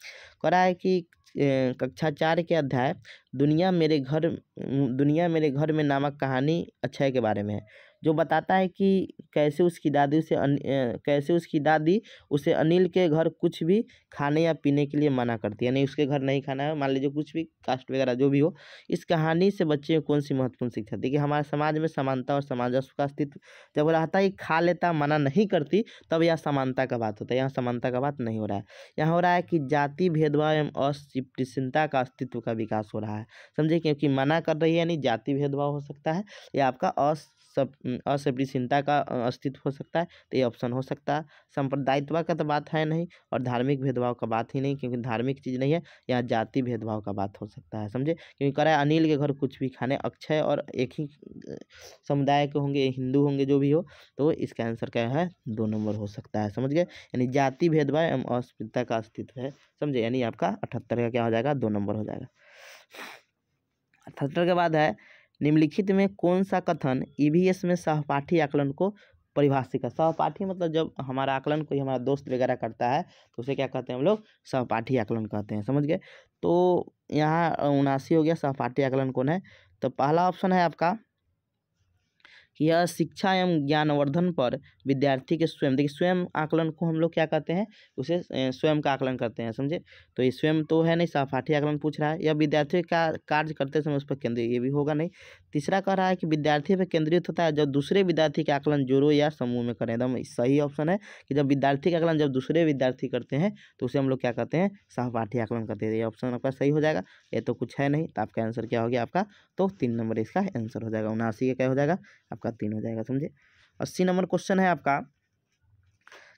करा है कि कक्षा चार के अध्याय दुनिया मेरे घर दुनिया मेरे घर में नामक कहानी अक्षय के बारे में है जो बताता है कि कैसे उसकी दादी उसे अन, कैसे उसकी दादी उसे अनिल के घर कुछ भी खाने या पीने के लिए मना करती है यानी उसके घर नहीं खाना है मान लीजिए कुछ भी कास्ट वगैरह जो भी हो इस कहानी से बच्चे को कौन सी महत्वपूर्ण शिक्षा देखिए हमारे समाज में समानता और समाजस्व का अस्तित्व जब रहता है खा लेता मना नहीं करती तब यह समानता का बात होता है यहाँ समानता का बात नहीं हो रहा है यहाँ हो रहा है कि जाति भेदभाव एवं अस्पृश्यता का अस्तित्व का विकास हो रहा है समझे क्योंकि मना कर रही है यानी जाति भेदभाव हो सकता है या आपका अस सब असहिष्णुता का अस्तित्व हो सकता है तो ये ऑप्शन हो सकता है संप्रदायित्व का तो बात है नहीं और धार्मिक भेदभाव का बात ही नहीं क्योंकि धार्मिक चीज़ नहीं है यहाँ जाति भेदभाव का बात हो सकता है समझे क्योंकि कराए अनिल के घर कुछ भी खाने अक्षय और एक ही समुदाय के होंगे हिंदू होंगे जो भी हो तो इसका आंसर क्या है दो नंबर हो सकता है समझ गए यानी जाति भेदभाव एवं अस्मिता का अस्तित्व है समझे यानी आपका अठहत्तर का क्या हो जाएगा दो नंबर हो जाएगा अठहत्तर के बाद है निम्नलिखित में कौन सा कथन ईवीएस e में सहपाठी आकलन को परिभाषित है सहपाठी मतलब जब हमारा आकलन कोई हमारा दोस्त वगैरह करता है तो उसे क्या कहते हैं हम लोग सहपाठी आकलन कहते हैं समझ गए तो यहाँ उनासी हो गया सहपाठी आकलन कौन है तो पहला ऑप्शन है आपका यह शिक्षा एवं ज्ञानवर्धन पर विद्यार्थी के स्वयं देखिए स्वयं आकलन को हम लोग क्या कहते हैं उसे स्वयं का आकलन करते हैं समझे तो ये स्वयं तो है नहीं सफाठी आकलन पूछ रहा है या विद्यार्थी का कार्य करते समय उस पर केंद्रित ये भी होगा नहीं तीसरा कह रहा है कि विद्यार्थी पर केंद्रित होता है जब दूसरे विद्यार्थी का आकलन जोड़ो या समूह में करें एकदम तो सही ऑप्शन है कि जब विद्यार्थी का आकलन जब दूसरे विद्यार्थी करते हैं तो उसे हम लोग क्या कहते हैं सहपाठी आकलन करते हैं तो ये ऑप्शन आपका सही हो जाएगा ये तो कुछ है नहीं तो आपका आंसर क्या हो गया आपका तो तीन नंबर इसका आंसर हो जाएगा उनासी का क्या हो जाएगा आपका तीन हो जाएगा समझे अस्सी नंबर क्वेश्चन है आपका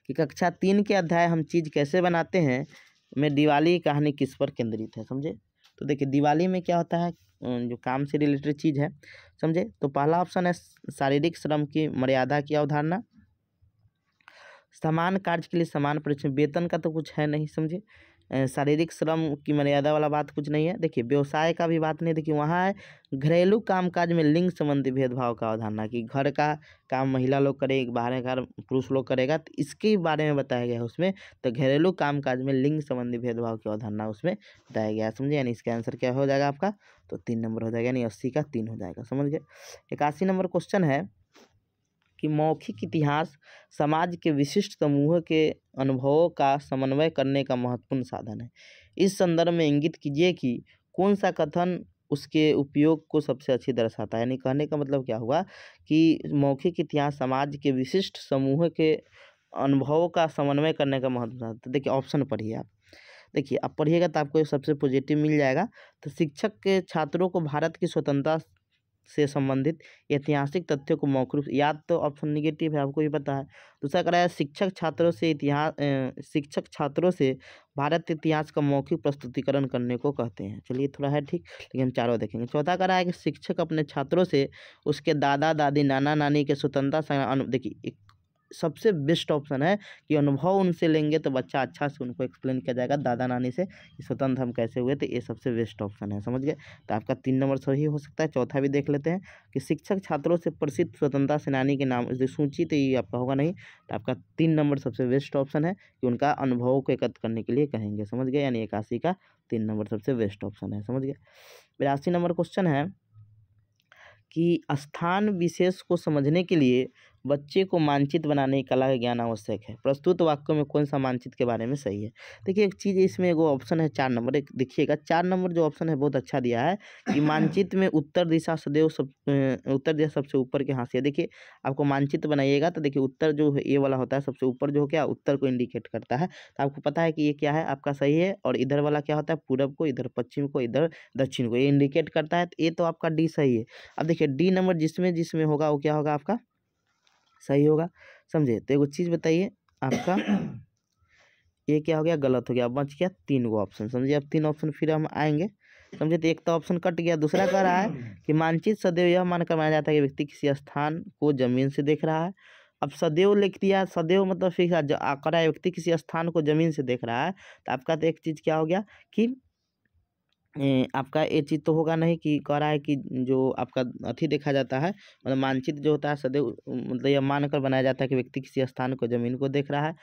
कि कक्षा तीन के अध्याय हम चीज़ कैसे बनाते हैं में दिवाली कहानी किस पर केंद्रित है समझे तो देखिए दिवाली में क्या होता है जो काम से रिलेटेड चीज़ है समझे तो पहला ऑप्शन है शारीरिक श्रम की मर्यादा की अवधारणा समान कार्य के लिए समान परिश्रम वेतन का तो कुछ है नहीं समझे शारीरिक श्रम की मर्यादा वाला बात कुछ नहीं है देखिए व्यवसाय का भी बात नहीं देखिए वहाँ है घरेलू कामकाज में लिंग संबंधी भेदभाव का अवधारणा कि घर का काम महिला लोग करेगी बाहर घर पुरुष लोग करेगा तो इसके बारे में बताया गया है उसमें तो घरेलू कामकाज में लिंग संबंधी भेदभाव की अवधारणा उसमें बताया गया है समझे यानी इसका आंसर क्या हो जाएगा आपका तो तीन नंबर हो जाएगा यानी अस्सी का तीन हो जाएगा समझ गए इक्यासी नंबर क्वेश्चन है कि मौखिक इतिहास समाज के विशिष्ट समूह के अनुभवों का समन्वय करने का महत्वपूर्ण साधन है इस संदर्भ में इंगित कीजिए कि कौन सा कथन उसके उपयोग को सबसे अच्छी दर्शाता है यानी कहने का मतलब क्या हुआ कि मौखिक इतिहास समाज के विशिष्ट समूह के अनुभवों का समन्वय करने का महत्व तो देखिए ऑप्शन पढ़िए आप देखिए आप पढ़िएगा तो आपको सबसे पॉजिटिव मिल जाएगा तो शिक्षक के छात्रों को भारत की स्वतंत्रता से संबंधित ऐतिहासिक तथ्यों को मौकरूफ याद तो ऑप्शन निगेटिव है आपको ये पता है दूसरा कराया शिक्षक छात्रों से इतिहास शिक्षक छात्रों से भारत इतिहास का मौखिक प्रस्तुतिकरण करने को कहते हैं चलिए थोड़ा है ठीक लेकिन हम चारों देखेंगे चौथा करा है कि शिक्षक अपने छात्रों से उसके दादा दादी नाना नानी के स्वतंत्रता देखिए सबसे बेस्ट ऑप्शन है कि अनुभव उनसे लेंगे तो बच्चा अच्छा से उनको एक्सप्लेन किया जाएगा दादा नानी से कि स्वतंत्र हम कैसे हुए तो ये सबसे बेस्ट ऑप्शन है समझ गए तो आपका तीन नंबर सही हो सकता है चौथा भी देख लेते हैं कि शिक्षक छात्रों से प्रसिद्ध स्वतंत्रता सेनानी के नाम सूची तो ये आपका होगा नहीं तो आपका तीन नंबर सबसे बेस्ट ऑप्शन है कि उनका अनुभव को एकत्र करने के लिए कहेंगे समझ गए यानी इक्यासी का तीन नंबर सबसे बेस्ट ऑप्शन है समझ गए बिरासी नंबर क्वेश्चन है कि स्थान विशेष को समझने के लिए बच्चे को मानचित्र बनाने की कला का ज्ञान आवश्यक है प्रस्तुत वाक्यों में कौन सा मानचित्र के बारे में सही है देखिए एक चीज़ इसमें एगो ऑप्शन है चार नंबर एक देखिएगा चार नंबर जो ऑप्शन है बहुत अच्छा दिया है कि मानचित्र में उत्तर दिशा सदैव सब उत्तर दिशा सबसे ऊपर के हाथ से देखिए आपको मानचित्र बनाइएगा तो देखिए उत्तर जो ये वाला होता है सबसे ऊपर जो हो क्या उत्तर को इंडिकेट करता है तो आपको पता है कि ये क्या है आपका सही है और इधर वाला क्या होता है पूर्व को इधर पश्चिम को इधर दक्षिण को ये इंडिकेट करता है तो ये तो आपका डी सही है अब देखिए डी नंबर जिसमें जिसमें होगा वो क्या होगा आपका सही होगा समझे तो एगो चीज़ बताइए आपका ये क्या हो गया गलत हो गया बच गया तीन गो ऑप्शन समझिए अब तीन ऑप्शन फिर हम आएंगे समझे तो एक तो ऑप्शन कट गया दूसरा कह रहा है कि मानचित सदैव यह मानकर माना जाता है कि व्यक्ति किसी स्थान को जमीन से देख रहा है अब सदैव लिख दिया सदैव मतलब फिर जो आकर व्यक्ति किसी स्थान को जमीन से देख रहा है तो आपका तो एक चीज़ क्या हो गया कि आपका ये चीज़ तो होगा नहीं कि कह रहा है कि जो आपका अथी देखा जाता है मतलब मानचित्र जो होता है सदैव मतलब यह मान कर बनाया जाता है कि व्यक्ति किसी स्थान को जमीन को देख रहा है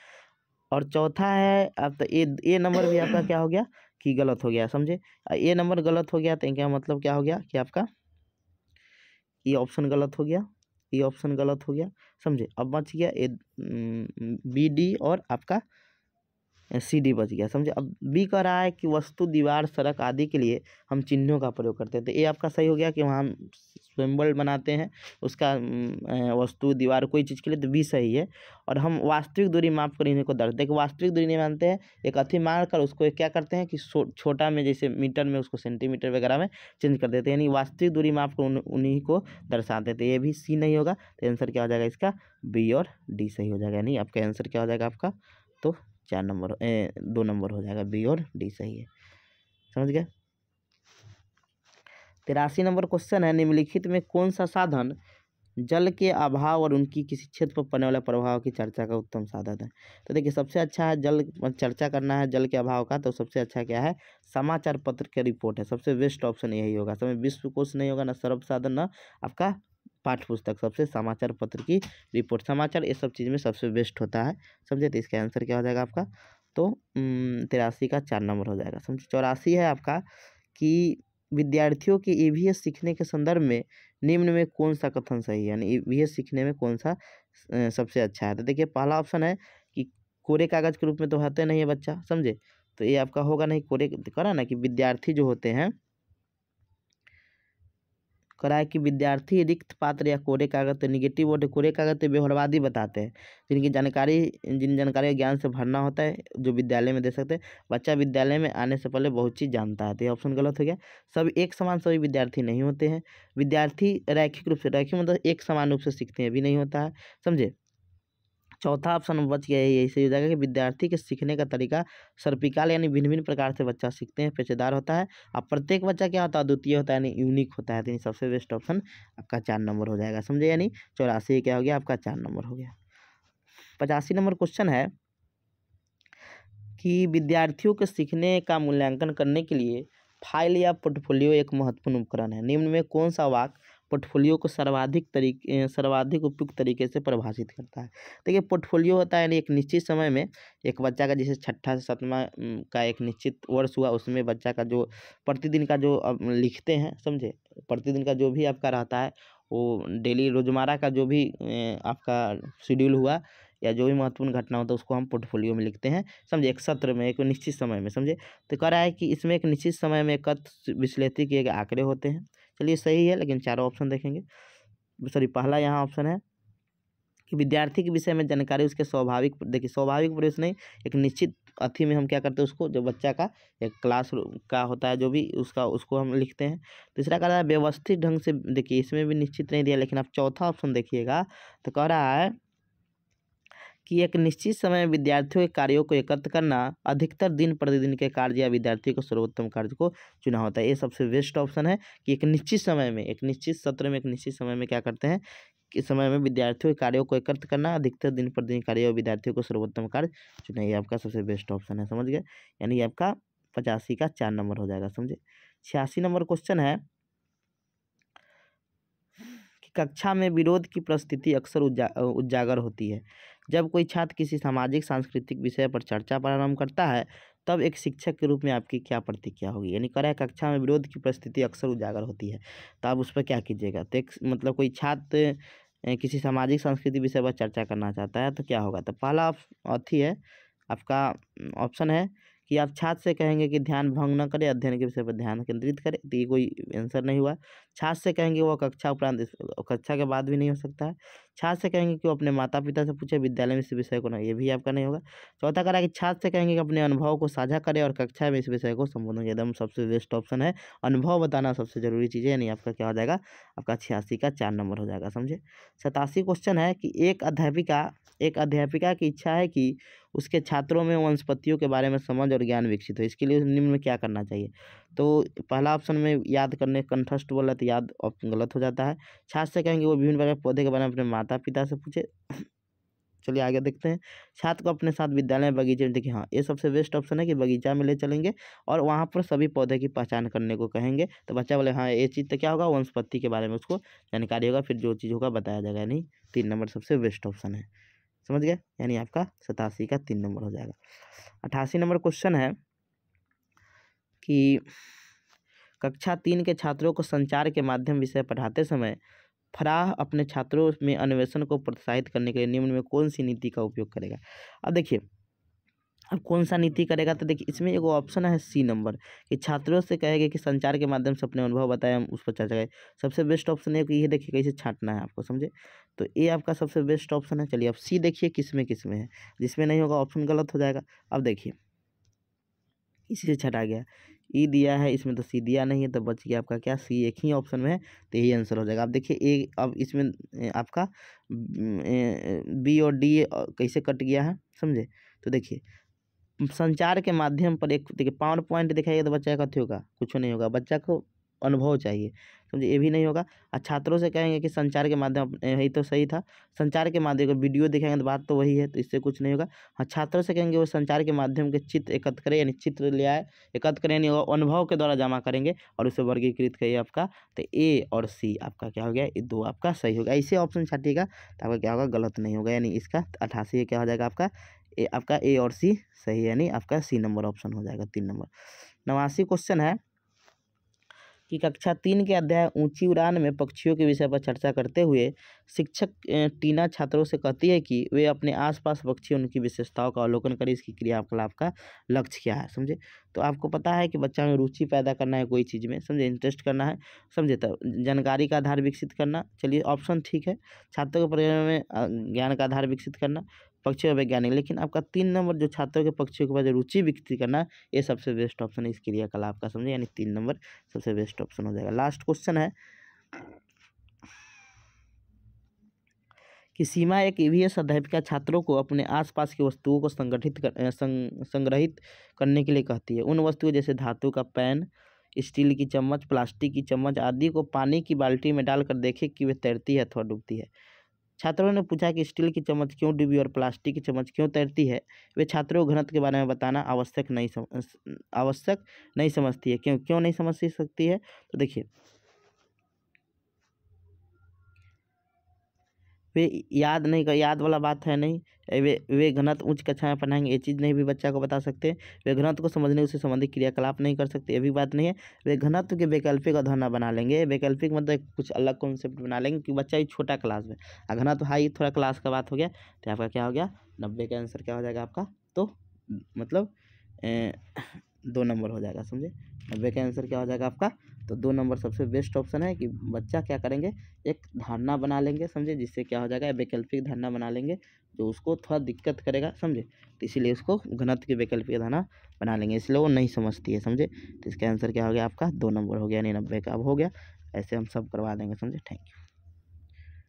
और चौथा है अब तो ये ये नंबर भी आपका क्या हो गया कि गलत हो गया समझे ये नंबर गलत हो गया तो इनका मतलब क्या हो गया कि आपका ये ऑप्शन गलत हो गया ये ऑप्शन गलत हो गया समझे अब बच गया ए बी डी और आपका सी डी बच गया समझे अब बी कह रहा है कि वस्तु दीवार सड़क आदि के लिए हम चिन्हों का प्रयोग करते हैं तो ये आपका सही हो गया कि वहाँ सिम्बल बनाते हैं उसका वस्तु दीवार कोई चीज़ के लिए तो बी सही है और हम वास्तविक दूरी माप कर इन्हें को दर्ज देखिए वास्तविक दूरी नहीं मानते हैं एक अथी मार कर उसको क्या करते हैं कि छोटा में जैसे मीटर में उसको सेंटीमीटर वगैरह में चेंज कर देते हैं यानी वास्तविक दूरी माप कर उन्हीं को दर्शाते थे तो ये भी सी नहीं होगा तो आंसर क्या हो जाएगा इसका बी और डी सही हो जाएगा यानी आपका आंसर क्या हो जाएगा आपका तो चार नंबर दो नंबर हो जाएगा बी और डी सही है समझ गया तिरासी नंबर क्वेश्चन है निम्नलिखित में कौन सा साधन जल के अभाव और उनकी किसी क्षेत्र पर पड़ने वाले प्रभाव की चर्चा का उत्तम साधन है तो देखिए सबसे अच्छा है जल मतलब चर्चा करना है जल के अभाव का तो सबसे अच्छा क्या है समाचार पत्र के रिपोर्ट है सबसे बेस्ट ऑप्शन यही होगा समय विश्वकोश नहीं होगा ना सर्व साधन ना आपका पाठ पुस्तक सबसे समाचार पत्र की रिपोर्ट समाचार ये सब चीज़ में सबसे बेस्ट होता है समझे तो इसका आंसर क्या हो जाएगा आपका तो तिरासी का चार नंबर हो जाएगा समझे चौरासी है आपका कि विद्यार्थियों के ई e सीखने के संदर्भ में निम्न में कौन सा कथन सही है यानी ई e सीखने में कौन सा सबसे अच्छा है तो देखिए पहला ऑप्शन है कि कोरे कागज़ के रूप में तो होते नहीं है बच्चा समझे तो ये आपका होगा नहीं कोरे तो करा ना कि विद्यार्थी जो होते हैं कराए कि विद्यार्थी रिक्त पात्र या कोरे कागज तो निगेटिव वर्ड कोरे कागज तो व्यवहारवादी बताते हैं जिनकी जानकारी जिन जानकारी ज्ञान से भरना होता है जो विद्यालय में दे सकते हैं बच्चा विद्यालय में आने से पहले बहुत चीज़ जानता है तो ये ऑप्शन गलत हो गया सब एक समान सभी विद्यार्थी नहीं होते हैं विद्यार्थी रैखिक रूप से रैखिक मतलब एक समान रूप से सीखते हैं भी नहीं होता है समझे चौथा ऑप्शन बच गया है यही सही हो जाएगा कि विद्यार्थी के सीखने का तरीका सर्पिकाल यानी भिन्न भिन्न प्रकार से बच्चा सीखते हैं पेचेदार होता है और प्रत्येक बच्चा क्या होता है द्वितीय होता है यानी यूनिक होता है तो यानी सबसे बेस्ट ऑप्शन आपका चार नंबर हो जाएगा समझे यानी चौरासी क्या हो गया आपका चार नंबर हो गया पचासी नंबर क्वेश्चन है कि विद्यार्थियों के सीखने का मूल्यांकन करने के लिए फाइल या पोर्टफोलियो एक महत्वपूर्ण उपकरण है निम्न में कौन सा वाक पोर्टफोलियो को सर्वाधिक तरीके सर्वाधिक उपयुक्त तरीके से परिभाषित करता है देखिए पोर्टफोलियो होता है यानी एक निश्चित समय में एक बच्चा का जैसे छठा से सतमा का एक निश्चित वर्ष हुआ उसमें बच्चा का जो प्रतिदिन का जो लिखते हैं समझे प्रतिदिन का जो भी आपका रहता है वो डेली रोजमर्रा का जो भी आपका शेड्यूल हुआ या जो भी महत्वपूर्ण घटना होता है उसको हम पोर्टफोलियो में लिखते हैं समझे एक सत्र में एक निश्चित समय में समझे तो कह रहा है कि इसमें एक निश्चित समय में एकत्र विश्लेषिक एक आंकड़े होते हैं चलिए सही है लेकिन चारों ऑप्शन देखेंगे सॉरी पहला यहाँ ऑप्शन है कि विद्यार्थी के विषय में जानकारी उसके स्वाभाविक देखिए स्वाभाविक प्रवेश नहीं एक निश्चित अथी में हम क्या करते हैं उसको जो बच्चा का एक क्लास का होता है जो भी उसका उसको हम लिखते हैं तीसरा कह रहा है व्यवस्थित ढंग से देखिए इसमें भी निश्चित नहीं दिया लेकिन आप चौथा ऑप्शन देखिएगा तो कह रहा है कि एक निश्चित समय में विद्यार्थियों के कार्यों को एकत्र करना अधिकतर दिन प्रतिदिन के कार्य या विद्यार्थियों को सर्वोत्तम कार्य को चुना होता है ये सबसे बेस्ट ऑप्शन है कि एक निश्चित समय में एक निश्चित सत्र में एक निश्चित समय में क्या करते हैं कि समय में विद्यार्थियों के कार्यों को एकत्र करना अधिकतर दिन प्रतिदिन कार्य और विद्यार्थियों को सर्वोत्तम कार्य चुना ये आपका सबसे बेस्ट ऑप्शन है समझ गए यानी आपका पचासी का चार नंबर हो जाएगा समझे छियासी नंबर क्वेश्चन है कि कक्षा में विरोध की परिस्थिति अक्सर उजा उजागर होती है जब कोई छात्र किसी सामाजिक सांस्कृतिक विषय पर चर्चा प्रारंभ करता है तब एक शिक्षक के रूप में आपकी क्या प्रतिक्रिया होगी यानी करें कक्षा में विरोध की परिस्थिति अक्सर उजागर होती है तो आप उस पर क्या कीजिएगा तो मतलब कोई छात्र किसी सामाजिक सांस्कृतिक विषय पर चर्चा करना चाहता है तो क्या होगा तो पहला अथी है आपका ऑप्शन है कि आप छात्र से कहेंगे कि ध्यान भंग न करें अध्ययन के विषय पर ध्यान केंद्रित करें तो ये कोई आंसर नहीं हुआ छात्र से कहेंगे वो कक्षा उपरांत कक्षा के बाद भी नहीं हो सकता है छात्र से कहेंगे कि वो अपने माता पिता से पूछे विद्यालय में इस विषय को ना ये भी आपका नहीं होगा चौथा करा कि छात्र से कहेंगे कि अपने अनुभव को साझा करें और कक्षा में इस विषय को संबोधन एकदम सबसे बेस्ट ऑप्शन है अनुभव बताना सबसे जरूरी चीज़ है यानी आपका क्या हो जाएगा आपका छियासी का चार नंबर हो जाएगा समझे सतासी क्वेश्चन है कि एक अध्यापिका एक अध्यापिका की इच्छा है कि उसके छात्रों में वनस्पतियों के बारे में समझ और ज्ञान विकसित हो इसके लिए निम्न में क्या करना चाहिए तो पहला ऑप्शन में याद करने कंठस्ट बोला तो याद गलत हो जाता है छात्र से कहेंगे वो विभिन्न प्रकार के पौधे के बारे में अपने माता पिता से पूछे चलिए आगे देखते हैं छात्र को अपने साथ विद्यालय में बगीचे में देखिए हाँ ये सबसे बेस्ट ऑप्शन है कि बगीचा में ले चलेंगे और वहाँ पर सभी पौधे की पहचान करने को कहेंगे तो बच्चा बोले हाँ ये चीज़ तो क्या होगा वनस्पति के बारे में उसको जानकारी होगा फिर जो चीज़ होगा बताया जाएगा नहीं तीन नंबर सबसे बेस्ट ऑप्शन है समझ गए यानी आपका सतासी का तीन नंबर हो जाएगा अट्ठासी नंबर क्वेश्चन है कि कक्षा तीन के छात्रों को संचार के माध्यम विषय पढ़ाते समय फराह अपने छात्रों में अन्वेषण को प्रोत्साहित करने के लिए निम्न में कौन सी नीति का उपयोग करेगा अब देखिए अब कौन सा नीति करेगा तो देखिए इसमें एक ऑप्शन है सी नंबर कि छात्रों से कहेगा कि संचार के माध्यम से अपने अनुभव बताएं हम उस पर चर्चा करें सबसे बेस्ट ऑप्शन है कि ये देखिए कैसे छाटना है आपको समझे तो ये आपका सबसे बेस्ट ऑप्शन है चलिए अब सी देखिए किस में किस में है जिसमें नहीं होगा ऑप्शन गलत हो जाएगा अब देखिए इसी से छटा गया ई e दिया है इसमें तो सी दिया नहीं है तो बच गया आपका क्या सी एक ही ऑप्शन में है तो यही आंसर हो जाएगा आप देखिए ए अब इसमें आपका बी और डी कैसे कट गया है समझे तो देखिए संचार के माध्यम पर एक देखिए पावर पॉइंट दिखाइएगा तो बच्चा का कथी होगा कुछ नहीं होगा बच्चा को अनुभव चाहिए समझे ये भी नहीं होगा और छात्रों से कहेंगे कि संचार के माध्यम यही तो सही था संचार के माध्यम वीडियो दिखाएंगे तो बात तो वही है तो इससे कुछ नहीं होगा हाँ छात्रों से कहेंगे वो संचार के माध्यम के चित्र एकत्र करें यानी चित्र ले आए एकत्र करें यानी अनुभव के द्वारा जमा करेंगे और उसे वर्गीकृत करिए आपका तो ए और सी आपका क्या हो गया ये दो आपका सही होगा ऐसे ऑप्शन छाटिएगा तो आपका क्या होगा गलत नहीं होगा यानी इसका अठासी क्या हो जाएगा आपका ए आपका ए और सी सही यानी आपका सी नंबर ऑप्शन हो जाएगा तीन नंबर नवासी क्वेश्चन है कि कक्षा तीन के अध्याय ऊंची उड़ान में पक्षियों के विषय पर चर्चा करते हुए शिक्षक टीना छात्रों से कहती है कि वे अपने आसपास पक्षी उनकी विशेषताओं का अवलोकन करें इसकी क्रियाकलाप का लक्ष्य क्या है समझे तो आपको पता है कि बच्चा में रुचि पैदा करना है कोई चीज़ में समझे इंटरेस्ट करना है समझे तो जानकारी का आधार विकसित करना चलिए ऑप्शन ठीक है छात्रों के प्रयोग में ज्ञान का आधार विकसित करना पक्षी का वैज्ञानिक लेकिन आपका तीन नंबर जो छात्रों के पक्षियों के पास रुचि विकसित करना ये सबसे बेस्ट ऑप्शन है इस क्रियाकलाप का समझे यानी तीन नंबर सबसे बेस्ट ऑप्शन हो जाएगा लास्ट क्वेश्चन है कि सीमा एक ईवीएस अध्यापिका छात्रों को अपने आसपास की वस्तुओं को संगठित कर संग, संग्रहित करने के लिए कहती है उन वस्तुओं जैसे धातु का पैन स्टील की चम्मच प्लास्टिक की चम्मच आदि को पानी की बाल्टी में डालकर देखें कि वे तैरती है अथवा डूबती है छात्रों ने पूछा कि स्टील की चम्मच क्यों डूबी और प्लास्टिक की चम्मच क्यों तैरती है वे छात्रों को घनत्व के बारे में बताना आवश्यक नहीं सम आवश्यक नहीं समझती है क्यों क्यों नहीं समझ सकती है तो देखिए वे याद नहीं कर याद वाला बात है नहीं वे वे घनत उच्च कक्षा में पढ़ाएंगे ये चीज़ नहीं भी बच्चा को बता सकते वे घनत्व को समझने उससे संबंधित क्रियाकलाप नहीं कर सकते ये भी बात नहीं है वे घनत्व के वैकल्पिक अवधारणा बना लेंगे वैकल्पिक मतलब कुछ अलग कॉन्सेप्ट बना लेंगे कि बच्चा ही छोटा क्लास में और घनत्व हाई थोड़ा क्लास का बात हो गया तो आपका क्या हो गया नब्बे का आंसर क्या हो जाएगा आपका तो मतलब दो नंबर हो जाएगा समझे नब्बे का आंसर क्या हो जाएगा आपका तो दो नंबर सबसे बेस्ट ऑप्शन है कि बच्चा क्या करेंगे एक धारणा बना लेंगे समझे जिससे क्या हो जाएगा वैकल्पिक धारणा बना लेंगे जो उसको थोड़ा दिक्कत करेगा समझे तो इसीलिए उसको घनत्व की वैकल्पिक धारणा बना लेंगे इसलिए वो नहीं समझती है समझे तो इसका आंसर क्या हो गया आपका दो नंबर हो गया यानी नब्बे का अब हो गया ऐसे हम सब करवा देंगे समझे थैंक यू